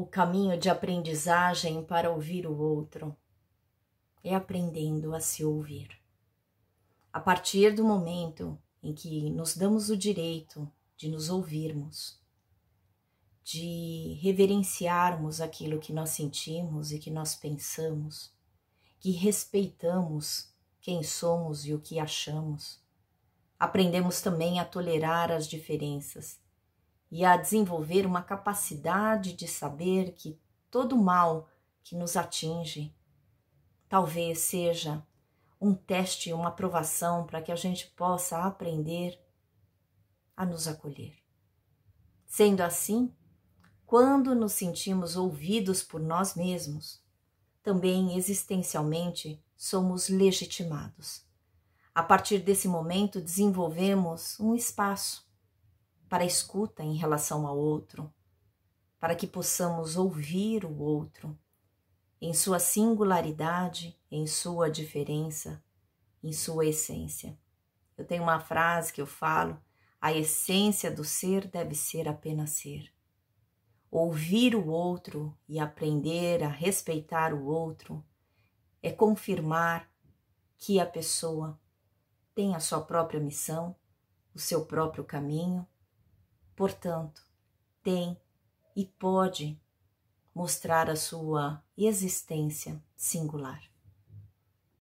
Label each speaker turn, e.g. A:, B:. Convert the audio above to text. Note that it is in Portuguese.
A: o caminho de aprendizagem para ouvir o outro é aprendendo a se ouvir. A partir do momento em que nos damos o direito de nos ouvirmos, de reverenciarmos aquilo que nós sentimos e que nós pensamos, que respeitamos quem somos e o que achamos, aprendemos também a tolerar as diferenças e a desenvolver uma capacidade de saber que todo mal que nos atinge talvez seja um teste, uma aprovação para que a gente possa aprender a nos acolher. Sendo assim, quando nos sentimos ouvidos por nós mesmos, também existencialmente somos legitimados. A partir desse momento, desenvolvemos um espaço para a escuta em relação ao outro, para que possamos ouvir o outro em sua singularidade, em sua diferença, em sua essência. Eu tenho uma frase que eu falo: a essência do ser deve ser apenas ser. Ouvir o outro e aprender a respeitar o outro é confirmar que a pessoa tem a sua própria missão, o seu próprio caminho Portanto, tem e pode mostrar a sua existência singular.